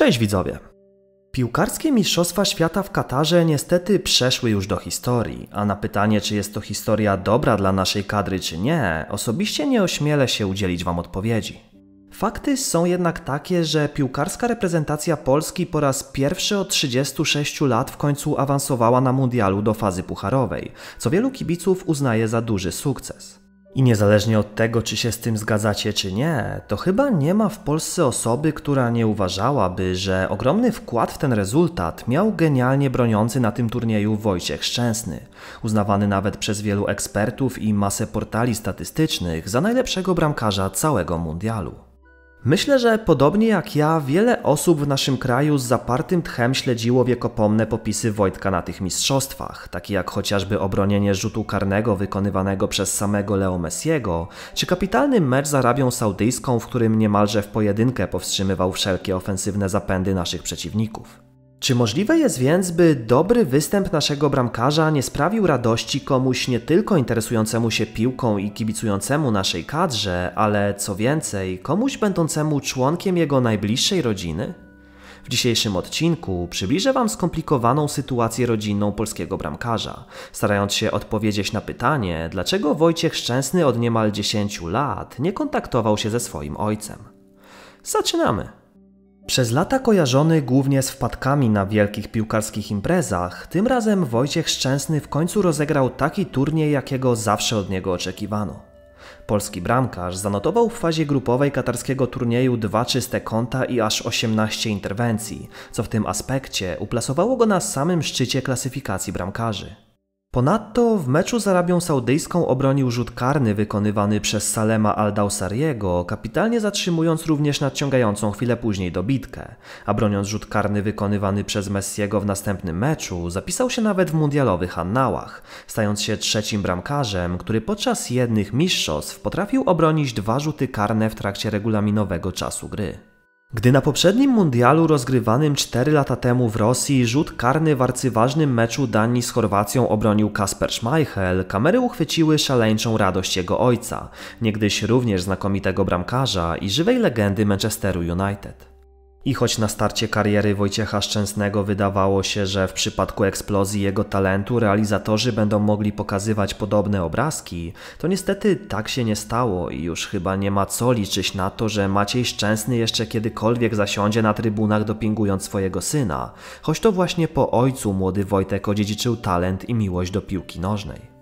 Cześć widzowie! Piłkarskie Mistrzostwa Świata w Katarze niestety przeszły już do historii, a na pytanie, czy jest to historia dobra dla naszej kadry, czy nie, osobiście nie ośmielę się udzielić Wam odpowiedzi. Fakty są jednak takie, że piłkarska reprezentacja Polski po raz pierwszy od 36 lat w końcu awansowała na mundialu do fazy pucharowej, co wielu kibiców uznaje za duży sukces. I niezależnie od tego, czy się z tym zgadzacie, czy nie, to chyba nie ma w Polsce osoby, która nie uważałaby, że ogromny wkład w ten rezultat miał genialnie broniący na tym turnieju Wojciech Szczęsny, uznawany nawet przez wielu ekspertów i masę portali statystycznych za najlepszego bramkarza całego mundialu. Myślę, że podobnie jak ja, wiele osób w naszym kraju z zapartym tchem śledziło wiekopomne popisy Wojtka na tych mistrzostwach, takie jak chociażby obronienie rzutu karnego wykonywanego przez samego Leo Messiego, czy kapitalny mecz z Arabią Saudyjską, w którym niemalże w pojedynkę powstrzymywał wszelkie ofensywne zapędy naszych przeciwników. Czy możliwe jest więc, by dobry występ naszego bramkarza nie sprawił radości komuś nie tylko interesującemu się piłką i kibicującemu naszej kadrze, ale co więcej, komuś będącemu członkiem jego najbliższej rodziny? W dzisiejszym odcinku przybliżę Wam skomplikowaną sytuację rodzinną polskiego bramkarza, starając się odpowiedzieć na pytanie, dlaczego Wojciech Szczęsny od niemal 10 lat nie kontaktował się ze swoim ojcem. Zaczynamy! Przez lata kojarzony głównie z wpadkami na wielkich piłkarskich imprezach, tym razem Wojciech Szczęsny w końcu rozegrał taki turniej, jakiego zawsze od niego oczekiwano. Polski bramkarz zanotował w fazie grupowej katarskiego turnieju dwa czyste konta i aż 18 interwencji, co w tym aspekcie uplasowało go na samym szczycie klasyfikacji bramkarzy. Ponadto w meczu z Arabią Saudyjską obronił rzut karny wykonywany przez Salema Al-Dawsariego, kapitalnie zatrzymując również nadciągającą chwilę później dobitkę. A broniąc rzut karny wykonywany przez Messiego w następnym meczu, zapisał się nawet w mundialowych annałach, stając się trzecim bramkarzem, który podczas jednych mistrzostw potrafił obronić dwa rzuty karne w trakcie regulaminowego czasu gry. Gdy na poprzednim mundialu rozgrywanym 4 lata temu w Rosji rzut karny w arcyważnym meczu Danii z Chorwacją obronił Kasper Schmeichel, kamery uchwyciły szaleńczą radość jego ojca, niegdyś również znakomitego bramkarza i żywej legendy Manchesteru United. I choć na starcie kariery Wojciecha Szczęsnego wydawało się, że w przypadku eksplozji jego talentu realizatorzy będą mogli pokazywać podobne obrazki, to niestety tak się nie stało i już chyba nie ma co liczyć na to, że Maciej Szczęsny jeszcze kiedykolwiek zasiądzie na trybunach dopingując swojego syna, choć to właśnie po ojcu młody Wojtek odziedziczył talent i miłość do piłki nożnej.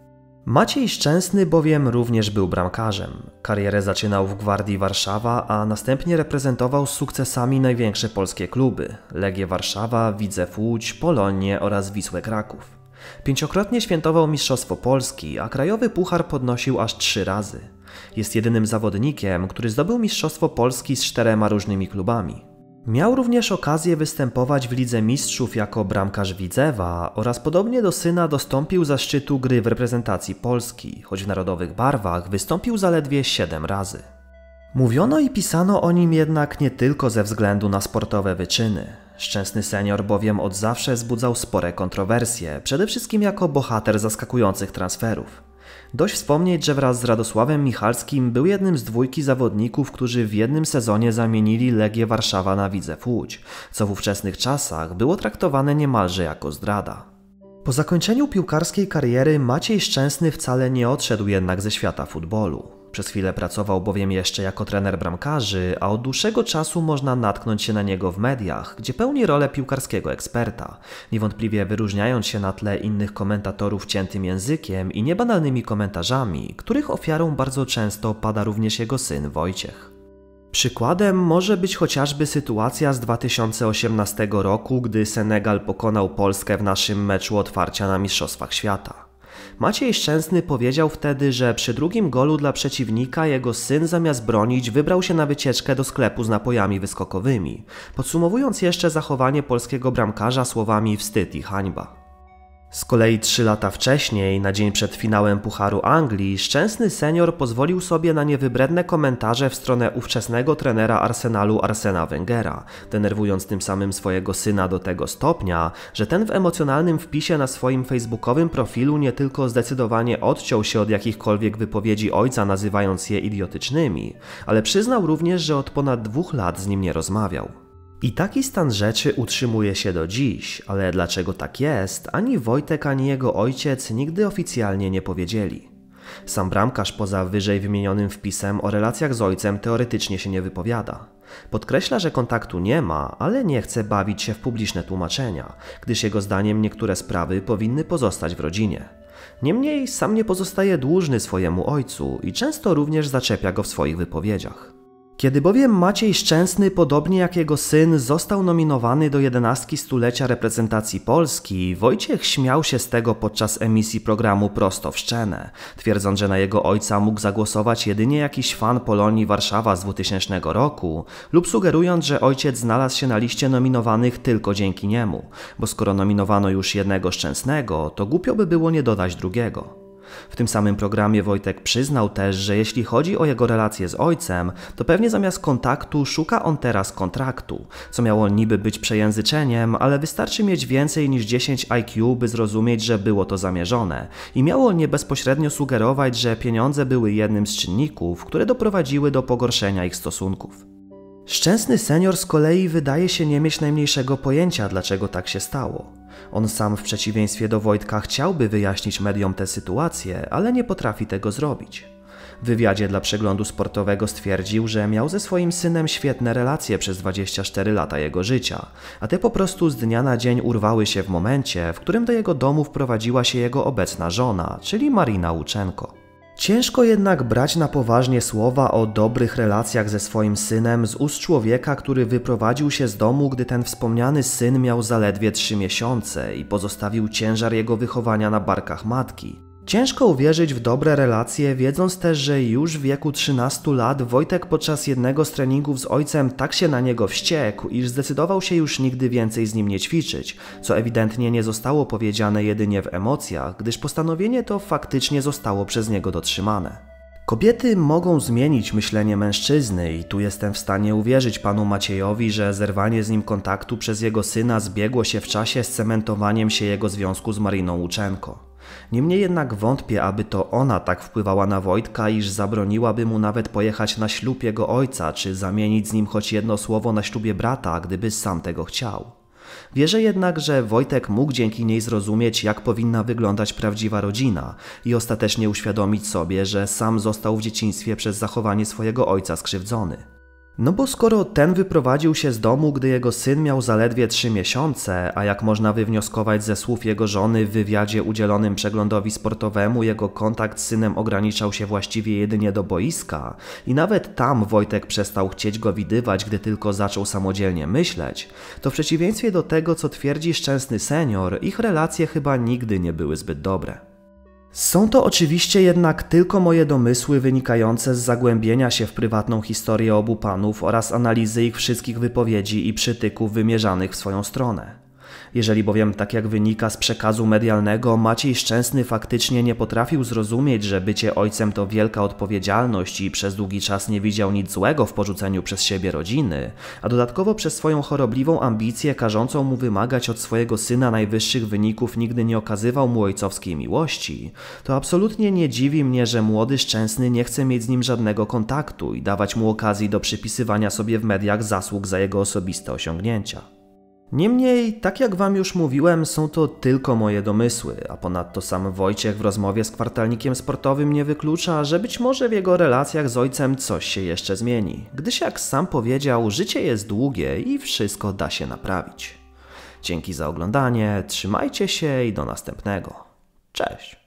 Maciej Szczęsny bowiem również był bramkarzem. Karierę zaczynał w Gwardii Warszawa, a następnie reprezentował z sukcesami największe polskie kluby – Legię Warszawa, Widzew Łódź, Polonię oraz Wisłę Kraków. Pięciokrotnie świętował Mistrzostwo Polski, a krajowy puchar podnosił aż trzy razy. Jest jedynym zawodnikiem, który zdobył Mistrzostwo Polski z czterema różnymi klubami. Miał również okazję występować w Lidze Mistrzów jako bramkarz Widzewa oraz podobnie do syna dostąpił zaszczytu gry w reprezentacji Polski, choć w narodowych barwach wystąpił zaledwie 7 razy. Mówiono i pisano o nim jednak nie tylko ze względu na sportowe wyczyny. Szczęsny senior bowiem od zawsze wzbudzał spore kontrowersje, przede wszystkim jako bohater zaskakujących transferów. Dość wspomnieć, że wraz z Radosławem Michalskim był jednym z dwójki zawodników, którzy w jednym sezonie zamienili Legię Warszawa na Widzew Łódź, co w ówczesnych czasach było traktowane niemalże jako zdrada. Po zakończeniu piłkarskiej kariery Maciej Szczęsny wcale nie odszedł jednak ze świata futbolu. Przez chwilę pracował bowiem jeszcze jako trener bramkarzy, a od dłuższego czasu można natknąć się na niego w mediach, gdzie pełni rolę piłkarskiego eksperta, niewątpliwie wyróżniając się na tle innych komentatorów ciętym językiem i niebanalnymi komentarzami, których ofiarą bardzo często pada również jego syn Wojciech. Przykładem może być chociażby sytuacja z 2018 roku, gdy Senegal pokonał Polskę w naszym meczu otwarcia na Mistrzostwach Świata. Maciej Szczęsny powiedział wtedy, że przy drugim golu dla przeciwnika jego syn zamiast bronić wybrał się na wycieczkę do sklepu z napojami wyskokowymi, podsumowując jeszcze zachowanie polskiego bramkarza słowami wstyd i hańba. Z kolei trzy lata wcześniej, na dzień przed finałem Pucharu Anglii, szczęsny senior pozwolił sobie na niewybredne komentarze w stronę ówczesnego trenera Arsenalu Arsena Wengera, denerwując tym samym swojego syna do tego stopnia, że ten w emocjonalnym wpisie na swoim facebookowym profilu nie tylko zdecydowanie odciął się od jakichkolwiek wypowiedzi ojca, nazywając je idiotycznymi, ale przyznał również, że od ponad dwóch lat z nim nie rozmawiał. I taki stan rzeczy utrzymuje się do dziś, ale dlaczego tak jest, ani Wojtek, ani jego ojciec nigdy oficjalnie nie powiedzieli. Sam bramkarz poza wyżej wymienionym wpisem o relacjach z ojcem teoretycznie się nie wypowiada. Podkreśla, że kontaktu nie ma, ale nie chce bawić się w publiczne tłumaczenia, gdyż jego zdaniem niektóre sprawy powinny pozostać w rodzinie. Niemniej sam nie pozostaje dłużny swojemu ojcu i często również zaczepia go w swoich wypowiedziach. Kiedy bowiem Maciej Szczęsny, podobnie jak jego syn, został nominowany do jedenastki stulecia reprezentacji Polski, Wojciech śmiał się z tego podczas emisji programu Prosto w Szczenę, twierdząc, że na jego ojca mógł zagłosować jedynie jakiś fan Polonii Warszawa z 2000 roku, lub sugerując, że ojciec znalazł się na liście nominowanych tylko dzięki niemu, bo skoro nominowano już jednego Szczęsnego, to głupio by było nie dodać drugiego. W tym samym programie Wojtek przyznał też, że jeśli chodzi o jego relacje z ojcem, to pewnie zamiast kontaktu szuka on teraz kontraktu, co miało niby być przejęzyczeniem, ale wystarczy mieć więcej niż 10 IQ, by zrozumieć, że było to zamierzone. I miało nie bezpośrednio sugerować, że pieniądze były jednym z czynników, które doprowadziły do pogorszenia ich stosunków. Szczęsny senior z kolei wydaje się nie mieć najmniejszego pojęcia, dlaczego tak się stało. On sam, w przeciwieństwie do Wojtka, chciałby wyjaśnić mediom tę sytuację, ale nie potrafi tego zrobić. W wywiadzie dla przeglądu sportowego stwierdził, że miał ze swoim synem świetne relacje przez 24 lata jego życia, a te po prostu z dnia na dzień urwały się w momencie, w którym do jego domu wprowadziła się jego obecna żona, czyli Marina Łuczenko. Ciężko jednak brać na poważnie słowa o dobrych relacjach ze swoim synem z ust człowieka, który wyprowadził się z domu, gdy ten wspomniany syn miał zaledwie trzy miesiące i pozostawił ciężar jego wychowania na barkach matki. Ciężko uwierzyć w dobre relacje, wiedząc też, że już w wieku 13 lat Wojtek podczas jednego z treningów z ojcem tak się na niego wściekł, iż zdecydował się już nigdy więcej z nim nie ćwiczyć, co ewidentnie nie zostało powiedziane jedynie w emocjach, gdyż postanowienie to faktycznie zostało przez niego dotrzymane. Kobiety mogą zmienić myślenie mężczyzny i tu jestem w stanie uwierzyć panu Maciejowi, że zerwanie z nim kontaktu przez jego syna zbiegło się w czasie z cementowaniem się jego związku z Mariną Łuczenko. Niemniej jednak wątpię, aby to ona tak wpływała na Wojtka, iż zabroniłaby mu nawet pojechać na ślub jego ojca, czy zamienić z nim choć jedno słowo na ślubie brata, gdyby sam tego chciał. Wierzę jednak, że Wojtek mógł dzięki niej zrozumieć, jak powinna wyglądać prawdziwa rodzina i ostatecznie uświadomić sobie, że sam został w dzieciństwie przez zachowanie swojego ojca skrzywdzony. No bo skoro ten wyprowadził się z domu, gdy jego syn miał zaledwie trzy miesiące, a jak można wywnioskować ze słów jego żony w wywiadzie udzielonym przeglądowi sportowemu, jego kontakt z synem ograniczał się właściwie jedynie do boiska i nawet tam Wojtek przestał chcieć go widywać, gdy tylko zaczął samodzielnie myśleć, to w przeciwieństwie do tego, co twierdzi szczęsny senior, ich relacje chyba nigdy nie były zbyt dobre. Są to oczywiście jednak tylko moje domysły wynikające z zagłębienia się w prywatną historię obu panów oraz analizy ich wszystkich wypowiedzi i przytyków wymierzanych w swoją stronę. Jeżeli bowiem, tak jak wynika z przekazu medialnego, Maciej Szczęsny faktycznie nie potrafił zrozumieć, że bycie ojcem to wielka odpowiedzialność i przez długi czas nie widział nic złego w porzuceniu przez siebie rodziny, a dodatkowo przez swoją chorobliwą ambicję każącą mu wymagać od swojego syna najwyższych wyników nigdy nie okazywał mu ojcowskiej miłości, to absolutnie nie dziwi mnie, że młody Szczęsny nie chce mieć z nim żadnego kontaktu i dawać mu okazji do przypisywania sobie w mediach zasług za jego osobiste osiągnięcia. Niemniej, tak jak Wam już mówiłem, są to tylko moje domysły, a ponadto sam Wojciech w rozmowie z kwartalnikiem sportowym nie wyklucza, że być może w jego relacjach z ojcem coś się jeszcze zmieni, gdyż jak sam powiedział, życie jest długie i wszystko da się naprawić. Dzięki za oglądanie, trzymajcie się i do następnego. Cześć!